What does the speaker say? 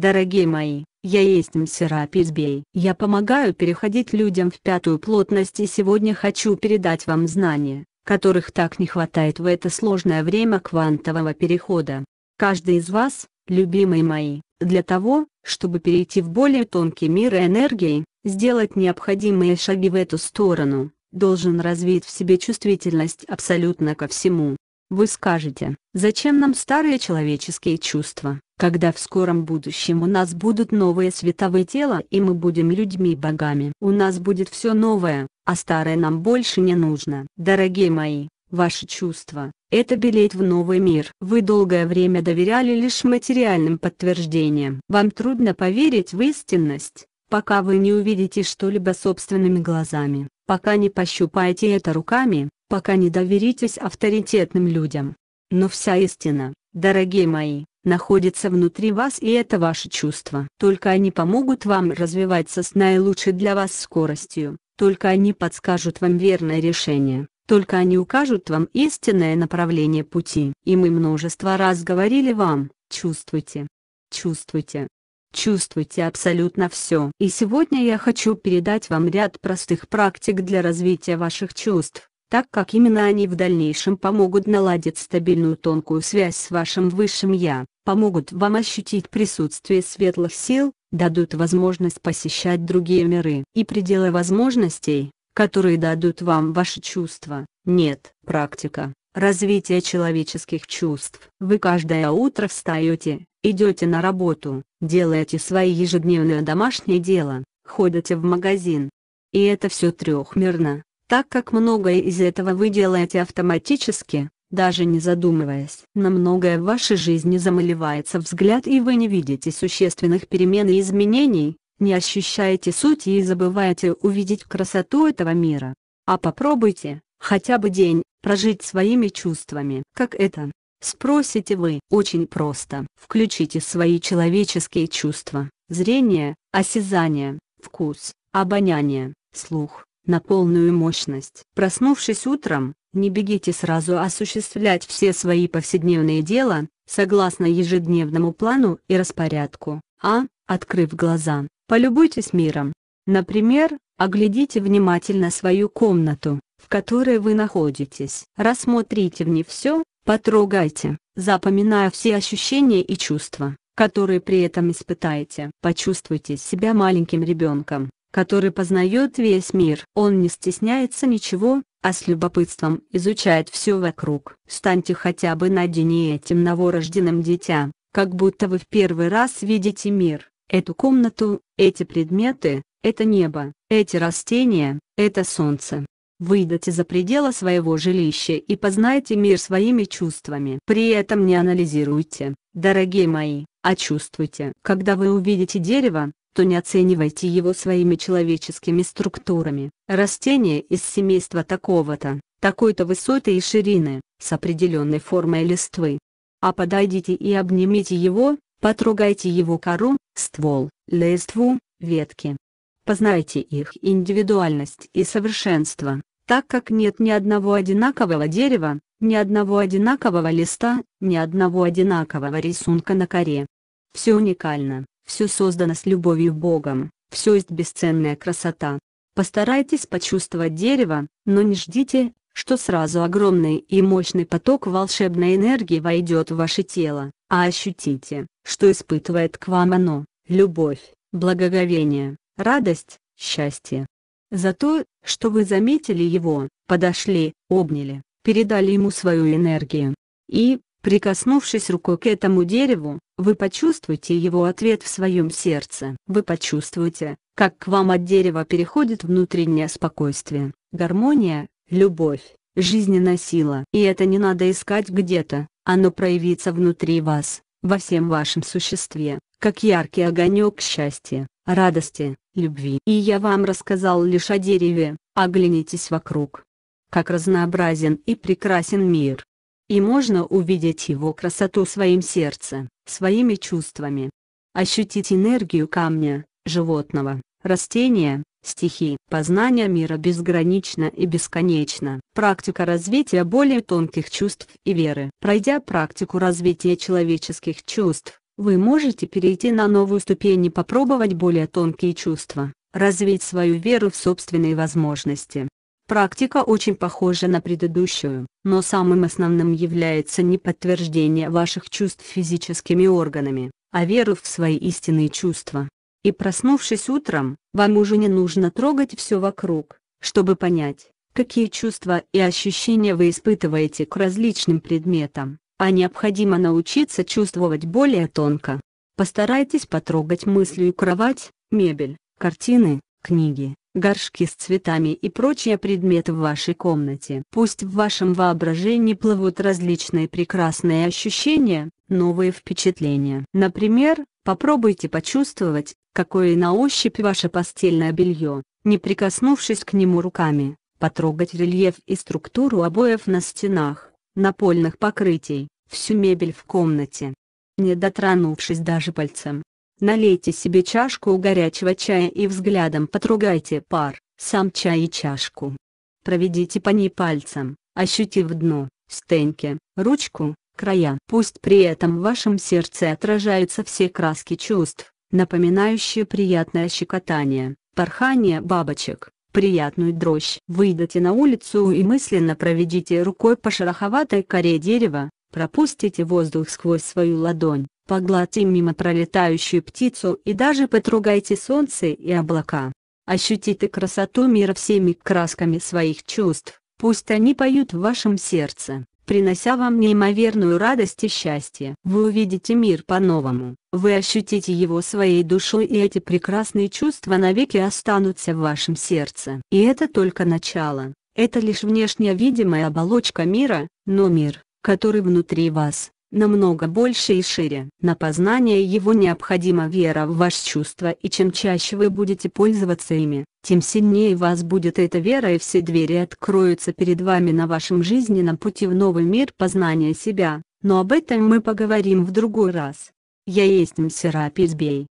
Дорогие мои, я есть Мсера бей. Я помогаю переходить людям в пятую плотность и сегодня хочу передать вам знания, которых так не хватает в это сложное время квантового перехода. Каждый из вас, любимые мои, для того, чтобы перейти в более тонкий мир энергии, сделать необходимые шаги в эту сторону, должен развить в себе чувствительность абсолютно ко всему. Вы скажете, зачем нам старые человеческие чувства? когда в скором будущем у нас будут новые световые тела и мы будем людьми-богами. У нас будет все новое, а старое нам больше не нужно. Дорогие мои, ваши чувства – это билет в новый мир. Вы долгое время доверяли лишь материальным подтверждениям. Вам трудно поверить в истинность, пока вы не увидите что-либо собственными глазами, пока не пощупаете это руками, пока не доверитесь авторитетным людям. Но вся истина, дорогие мои, Находится внутри вас и это ваши чувства. Только они помогут вам развиваться с наилучшей для вас скоростью, только они подскажут вам верное решение, только они укажут вам истинное направление пути. И мы множество раз говорили вам, чувствуйте, чувствуйте, чувствуйте абсолютно все. И сегодня я хочу передать вам ряд простых практик для развития ваших чувств так как именно они в дальнейшем помогут наладить стабильную тонкую связь с вашим высшим «я», помогут вам ощутить присутствие светлых сил, дадут возможность посещать другие миры и пределы возможностей, которые дадут вам ваши чувства. Нет, практика, развитие человеческих чувств. Вы каждое утро встаете, идете на работу, делаете свои ежедневные домашние дела, ходите в магазин. И это все трехмерно, так как многое из этого вы делаете автоматически, даже не задумываясь. На многое в вашей жизни замаливается взгляд и вы не видите существенных перемен и изменений, не ощущаете сути и забываете увидеть красоту этого мира. А попробуйте, хотя бы день, прожить своими чувствами. Как это? Спросите вы. Очень просто. Включите свои человеческие чувства, зрение, осязание, вкус, обоняние, слух, на полную мощность. Проснувшись утром, не бегите сразу осуществлять все свои повседневные дела, согласно ежедневному плану и распорядку, а, открыв глаза, полюбуйтесь миром. Например, оглядите внимательно свою комнату, в которой вы находитесь. Рассмотрите в ней все, потрогайте, запоминая все ощущения и чувства, которые при этом испытаете. Почувствуйте себя маленьким ребенком, который познает весь мир. Он не стесняется ничего, а с любопытством изучает все вокруг. Станьте хотя бы на день этим новорожденным дитя, как будто вы в первый раз видите мир, эту комнату, эти предметы, это небо, эти растения, это солнце. Выйдите за пределы своего жилища и познайте мир своими чувствами. При этом не анализируйте, дорогие мои, а чувствуйте. Когда вы увидите дерево, то не оценивайте его своими человеческими структурами. Растение из семейства такого-то, такой-то высоты и ширины, с определенной формой листвы. А подойдите и обнимите его, потрогайте его кору, ствол, листву, ветки. Познайте их индивидуальность и совершенство, так как нет ни одного одинакового дерева, ни одного одинакового листа, ни одного одинакового рисунка на коре. Все уникально, все создано с любовью Богом, все есть бесценная красота. Постарайтесь почувствовать дерево, но не ждите, что сразу огромный и мощный поток волшебной энергии войдет в ваше тело, а ощутите, что испытывает к вам оно, любовь, благоговение, радость, счастье. За то, что вы заметили его, подошли, обняли, передали ему свою энергию. И, Прикоснувшись рукой к этому дереву, вы почувствуете его ответ в своем сердце. Вы почувствуете, как к вам от дерева переходит внутреннее спокойствие, гармония, любовь, жизненная сила. И это не надо искать где-то, оно проявится внутри вас, во всем вашем существе, как яркий огонек счастья, радости, любви. И я вам рассказал лишь о дереве, оглянитесь вокруг. Как разнообразен и прекрасен мир и можно увидеть его красоту своим сердцем, своими чувствами. Ощутить энергию камня, животного, растения, стихий. Познание мира безгранично и бесконечно. Практика развития более тонких чувств и веры. Пройдя практику развития человеческих чувств, вы можете перейти на новую ступень и попробовать более тонкие чувства, развить свою веру в собственные возможности. Практика очень похожа на предыдущую, но самым основным является не подтверждение ваших чувств физическими органами, а веру в свои истинные чувства. И проснувшись утром, вам уже не нужно трогать все вокруг, чтобы понять, какие чувства и ощущения вы испытываете к различным предметам, а необходимо научиться чувствовать более тонко. Постарайтесь потрогать мыслью кровать, мебель, картины, книги, горшки с цветами и прочие предметы в вашей комнате. Пусть в вашем воображении плывут различные прекрасные ощущения, новые впечатления. Например, попробуйте почувствовать, какое на ощупь ваше постельное белье, не прикоснувшись к нему руками, потрогать рельеф и структуру обоев на стенах, напольных покрытий, всю мебель в комнате. Не дотронувшись даже пальцем, Налейте себе чашку горячего чая и взглядом потрогайте пар, сам чай и чашку. Проведите по ней пальцем, ощутив дно, стенки, ручку, края. Пусть при этом в вашем сердце отражаются все краски чувств, напоминающие приятное щекотание, порхание бабочек, приятную дрожь. Выйдите на улицу и мысленно проведите рукой по шероховатой коре дерева, пропустите воздух сквозь свою ладонь, Поглоти мимо пролетающую птицу и даже потрогайте солнце и облака. Ощутите красоту мира всеми красками своих чувств, пусть они поют в вашем сердце, принося вам неимоверную радость и счастье. Вы увидите мир по-новому, вы ощутите его своей душой и эти прекрасные чувства навеки останутся в вашем сердце. И это только начало, это лишь внешняя видимая оболочка мира, но мир, который внутри вас, намного больше и шире. На познание его необходима вера в ваши чувства и чем чаще вы будете пользоваться ими, тем сильнее вас будет эта вера и все двери откроются перед вами на вашем жизненном пути в новый мир познания себя, но об этом мы поговорим в другой раз. Я есть Мсера Пизбей.